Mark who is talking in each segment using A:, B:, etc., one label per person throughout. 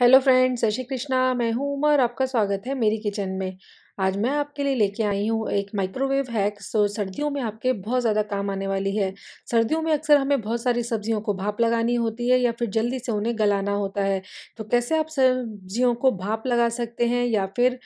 A: hello friends जय श्री कृष्णा मैं हूं उमर आपका स्वागत है मेरी किचन में आज मैं आपके लिए लेके आई हूँ एक माइक्रोवेव हैक सो सर्दियों में आपके बहुत ज़्यादा काम आने वाली है सर्दियों में अक्सर हमें बहुत सारी सब्जियों को भाप लगानी होती है या फिर जल्दी से उन्हें गलाना होता है तो कैसे आप सब्जियों को भाप लगा सकते हैं या फिर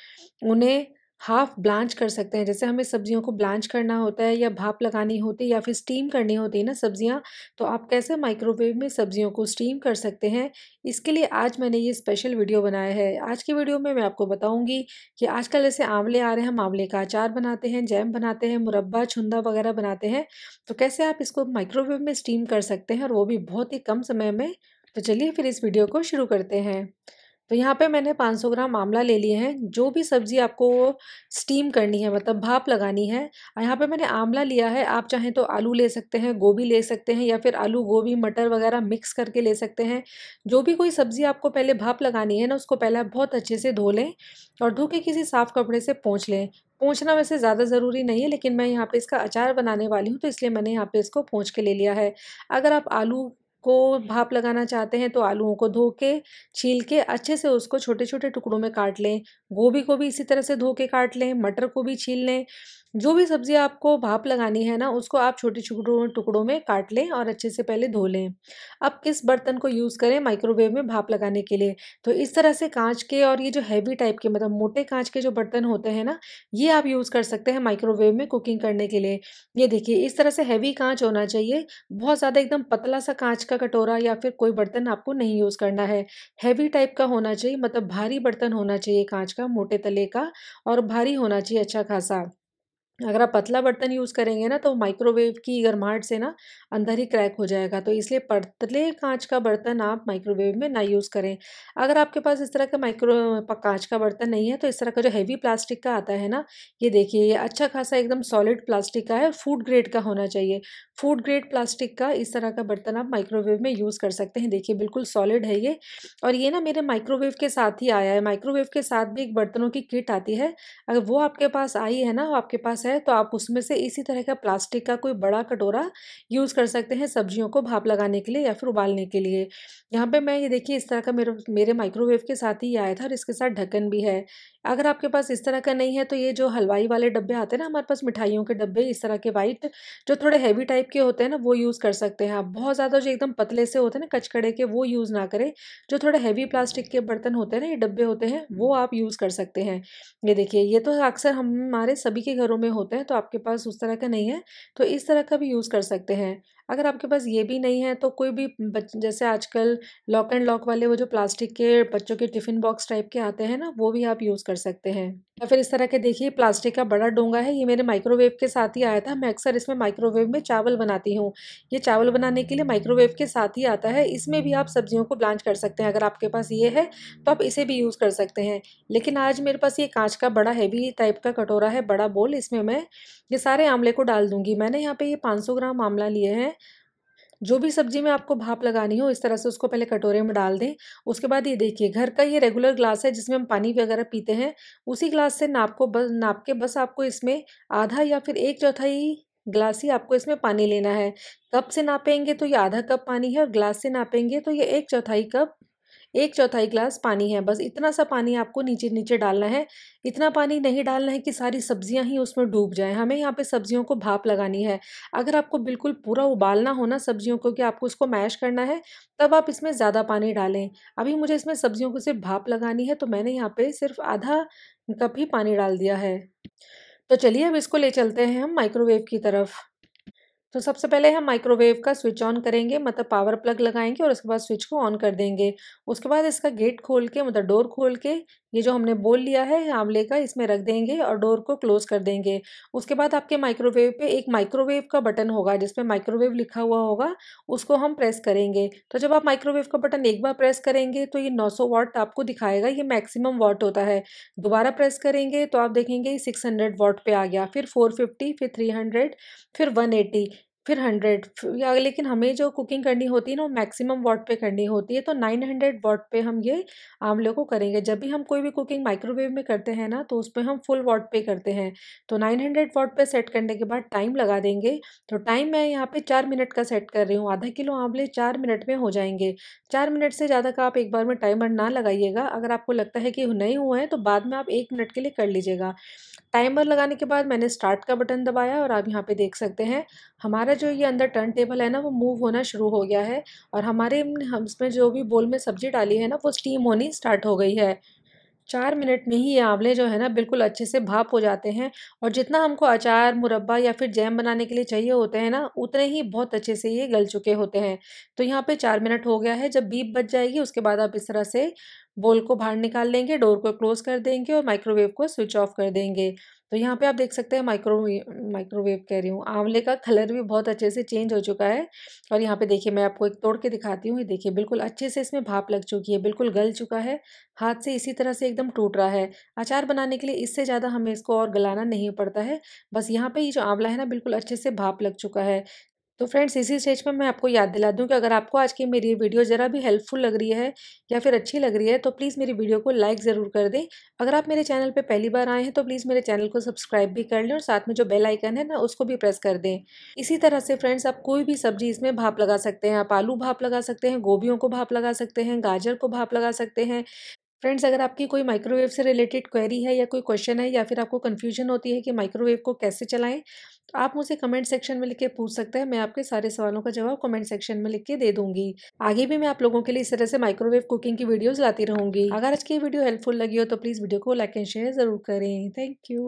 A: उन्हें हाफ ब्लांच कर सकते हैं जैसे हमें सब्जियों को ब्लांच करना होता है या भाप लगानी होती है या फिर स्टीम करनी होती है ना सब्जियां तो आप कैसे माइक्रोवेव में सब्जियों को स्टीम कर सकते हैं इसके लिए आज मैंने ये स्पेशल वीडियो बनाया है आज की वीडियो में मैं आपको बताऊंगी कि आजकल ऐसे आंवले आ रहे हैं हम आंवले का अचार बनाते हैं जैम बनाते हैं मुरब्बा छुंदा वगैरह बनाते हैं तो कैसे आप इसको माइक्रोवेव में स्टीम कर सकते हैं और वो भी बहुत ही कम समय में तो चलिए फिर इस वीडियो को शुरू करते हैं तो यहाँ पे मैंने 500 ग्राम आंवला ले लिए हैं जो भी सब्ज़ी आपको स्टीम करनी है मतलब भाप लगानी है यहाँ पे मैंने आंवला लिया है आप चाहें तो आलू ले सकते हैं गोभी ले सकते हैं या फिर आलू गोभी मटर वगैरह मिक्स करके ले सकते हैं जो भी कोई सब्ज़ी आपको पहले भाप लगानी है ना उसको पहले आप बहुत अच्छे से धो लें और धो के किसी साफ़ कपड़े से पहुँच लें पहुँचना वैसे ज़्यादा ज़रूरी नहीं है लेकिन मैं यहाँ पे इसका अचार बनाने वाली हूँ तो इसलिए मैंने यहाँ पे इसको पहुँच के ले लिया है अगर आप आलू को भाप लगाना चाहते हैं तो आलूओं को धो के छील के अच्छे से उसको छोटे छोटे टुकड़ों में काट लें गोभी को भी इसी तरह से धो के काट लें मटर को भी छील लें जो भी सब्ज़ी आपको भाप लगानी है ना उसको आप छोटे छोटे टुकड़ों में काट लें और अच्छे से पहले धो लें अब किस बर्तन को यूज़ करें माइक्रोवेव में भाप लगाने के लिए तो इस तरह से कांच के और ये जो हैवी टाइप के मतलब मोटे कांच के जो बर्तन होते हैं ना ये आप यूज़ कर सकते हैं माइक्रोवेव में कुकिंग करने के लिए ये देखिए इस तरह से हैवी कांच होना चाहिए बहुत ज़्यादा एकदम पतला सा कांच का कटोरा या फिर कोई बर्तन आपको नहीं यूज़ करना है हैवी टाइप का होना चाहिए मतलब भारी बर्तन होना चाहिए कांच का मोटे तले का और भारी होना चाहिए अच्छा खासा अगर आप पतला बर्तन यूज़ करेंगे ना तो माइक्रोवेव की गर्माहट से ना अंदर ही क्रैक हो जाएगा तो इसलिए पतले कांच का बर्तन आप माइक्रोवेव में ना यूज़ करें अगर आपके पास इस तरह का माइक्रो कांच का बर्तन नहीं है तो इस तरह का जो हैवी प्लास्टिक का आता है ना ये देखिए ये अच्छा खासा एकदम सॉलिड प्लास्टिक का है फूड ग्रेड का होना चाहिए फूड ग्रेड प्लास्टिक का इस तरह का बर्तन आप माइक्रोवेव में यूज़ कर सकते हैं देखिए बिल्कुल सॉलिड है ये और ये ना मेरे माइक्रोवेव के साथ ही आया है माइक्रोवेव के साथ भी एक बर्तनों की किट आती है अगर वो आपके पास आई है ना आपके पास है तो आप उसमें से इसी तरह का प्लास्टिक का कोई बड़ा कटोरा यूज़ कर सकते हैं सब्जियों को भाप लगाने के लिए या फिर उबालने के लिए यहाँ पे मैं ये देखिए इस तरह का मेरे मेरे माइक्रोवेव के साथ ही आया था और इसके साथ ढक्कन भी है अगर आपके पास इस तरह का नहीं है तो ये जो हलवाई वाले डब्बे आते हैं ना हमारे पास मिठाइयों के डब्बे इस तरह के वाइट जो थोड़े हैवी टाइप के होते हैं ना वो यूज़ कर सकते हैं आप बहुत ज़्यादा जो एकदम पतले से होते हैं ना कचकड़े के वो यूज़ ना करें जो थोड़े हैवी प्लास्टिक के बर्तन होते हैं ना ये डब्बे होते हैं वो आप यूज़ कर सकते हैं ये देखिए ये तो अक्सर हमारे सभी के घरों में होते हैं तो आपके पास उस तरह का नहीं है तो इस तरह का भी यूज़ कर सकते हैं अगर आपके पास ये भी नहीं है तो कोई भी जैसे आजकल लॉक एंड लॉक वाले वो जो प्लास्टिक के बच्चों के टिफ़िन बॉक्स टाइप के आते हैं ना वो भी आप यूज़ कर सकते हैं या फिर इस तरह के देखिए प्लास्टिक का बड़ा डोंगा है ये मेरे माइक्रोवेव के साथ ही आया था मैं अक्सर इसमें माइक्रोवेव में चावल बनाती हूँ ये चावल बनाने के लिए माइक्रोवेव के साथ ही आता है इसमें भी आप सब्जियों को ब्लांच कर सकते हैं अगर आपके पास ये है तो आप इसे भी यूज़ कर सकते हैं लेकिन आज मेरे पास ये कांच का बड़ा हैवी टाइप का कटोरा है बड़ा बोल इसमें मैं ये सारे आंवले को डाल दूँगी मैंने यहाँ पर ये पाँच ग्राम आंवला लिए हैं जो भी सब्जी में आपको भाप लगानी हो इस तरह से उसको पहले कटोरे में डाल दें उसके बाद ये देखिए घर का ये रेगुलर ग्लास है जिसमें हम पानी वगैरह पीते हैं उसी ग्लास से नाप को बस नाप के बस आपको इसमें आधा या फिर एक चौथाई ग्लास ही आपको इसमें पानी लेना है कप से नापेंगे तो ये आधा कप पानी है और ग्लास से नापेंगे तो ये एक चौथाई कप एक चौथाई ग्लास पानी है बस इतना सा पानी आपको नीचे नीचे डालना है इतना पानी नहीं डालना है कि सारी सब्जियां ही उसमें डूब जाएं हमें यहाँ पे सब्जियों को भाप लगानी है अगर आपको बिल्कुल पूरा उबालना हो ना सब्जियों को कि आपको उसको मैश करना है तब आप इसमें ज़्यादा पानी डालें अभी मुझे इसमें सब्जियों को सिर्फ भाप लगानी है तो मैंने यहाँ पर सिर्फ आधा कप ही पानी डाल दिया है तो चलिए अब इसको ले चलते हैं हम माइक्रोवेव की तरफ तो सबसे पहले हम माइक्रोवेव का स्विच ऑन करेंगे मतलब पावर प्लग लगाएंगे और उसके बाद स्विच को ऑन कर देंगे उसके बाद इसका गेट खोल के मतलब डोर खोल के ये जो हमने बोल लिया है आंवले का इसमें रख देंगे और डोर को क्लोज़ कर देंगे उसके बाद आपके माइक्रोवेव पे एक माइक्रोवेव का बटन होगा जिसमें माइक्रोवेव लिखा हुआ होगा उसको हम प्रेस करेंगे तो जब आप माइक्रोवेव का बटन एक बार प्रेस करेंगे तो ये नौ सौ वाट आपको दिखाएगा ये मैक्सिमम वाट होता है दोबारा प्रेस करेंगे तो आप देखेंगे सिक्स हंड्रेड वॉट पर आ गया फिर फोर फिफ्टी फिर थ्री हंड्रेड फिर वन एटी फिर हंड्रेड या लेकिन हमें जो कुकिंग करनी होती है ना वो मैक्सिमम वॉट पे करनी होती है तो नाइन हंड्रेड वॉट पे हम ये आमले को करेंगे जब भी हम कोई भी कुकिंग माइक्रोवेव में करते हैं ना तो उस पर हम फुल वॉट पे करते हैं तो नाइन हंड्रेड वॉट पे सेट करने के बाद टाइम लगा देंगे तो टाइम मैं यहाँ पर चार मिनट का सेट कर रही हूँ आधा किलो आमले चार मिनट में हो जाएंगे चार मिनट से ज़्यादा का आप एक बार में टाइमर ना लगाइएगा अगर आपको लगता है कि नहीं हुए हैं तो बाद में आप एक मिनट के लिए कर लीजिएगा टाइमर लगाने के बाद मैंने स्टार्ट का बटन दबाया और आप यहाँ पे देख सकते हैं हमारा जो ये अंदर टर्न टेबल है ना वो मूव होना शुरू हो गया है और हमारे हम इसमें जो भी बोल में सब्जी डाली है ना वो स्टीम होनी स्टार्ट हो गई है चार मिनट में ही ये आंवले जो है ना बिल्कुल अच्छे से भाप हो जाते हैं और जितना हमको अचार मुरब्बा या फिर जैम बनाने के लिए चाहिए होते हैं ना उतने ही बहुत अच्छे से ये गल चुके होते हैं तो यहाँ पे चार मिनट हो गया है जब बीप बच जाएगी उसके बाद आप इस तरह से बोल को बाहर निकाल लेंगे डोर को क्लोज कर देंगे और माइक्रोवेव को स्विच ऑफ कर देंगे तो यहाँ पे आप देख सकते हैं माइक्रो माइक्रोवेव कह रही हूँ आंवले का कलर भी बहुत अच्छे से चेंज हो चुका है और यहाँ पे देखिए मैं आपको एक तोड़ के दिखाती हूँ ये देखिए बिल्कुल अच्छे से इसमें भाप लग चुकी है बिल्कुल गल चुका है हाथ से इसी तरह से एकदम टूट रहा है अचार बनाने के लिए इससे ज़्यादा हमें इसको और गलाना नहीं पड़ता है बस यहाँ पर ये जो आंवला है ना बिल्कुल अच्छे से भाप लग चुका है तो फ्रेंड्स इसी स्टेज पर मैं आपको याद दिला दूं कि अगर आपको आज की मेरी ये वीडियो ज़रा भी हेल्पफुल लग रही है या फिर अच्छी लग रही है तो प्लीज़ मेरी वीडियो को लाइक ज़रूर कर दें अगर आप मेरे चैनल पे पहली बार आए हैं तो प्लीज़ मेरे चैनल को सब्सक्राइब भी कर लें और साथ में जो बेल आइकन है ना उसको भी प्रेस कर दें इसी तरह से फ्रेंड्स आप कोई भी सब्जी इसमें भाप लगा सकते हैं आप आलू भाप लगा सकते हैं गोभीियों को भाप लगा सकते हैं गाजर को भाप लगा सकते हैं फ्रेंड्स अगर आपकी कोई माइक्रोवेव से रिलेटेड क्वेरी है या कोई क्वेश्चन है या फिर आपको कन्फ्यूजन होती है कि माइक्रोवेव को कैसे चलाएं आप मुझे कमेंट सेक्शन में लिख के पूछ सकते हैं मैं आपके सारे सवालों का जवाब कमेंट सेक्शन में लिख के दे दूंगी आगे भी मैं आप लोगों के लिए इस तरह से माइक्रोवेव कुकिंग की वीडियोस लाती रहूंगी अगर आज की वीडियो हेल्पफुल लगी हो तो प्लीज़ वीडियो को लाइक एंड शेयर जरूर करें थैंक यू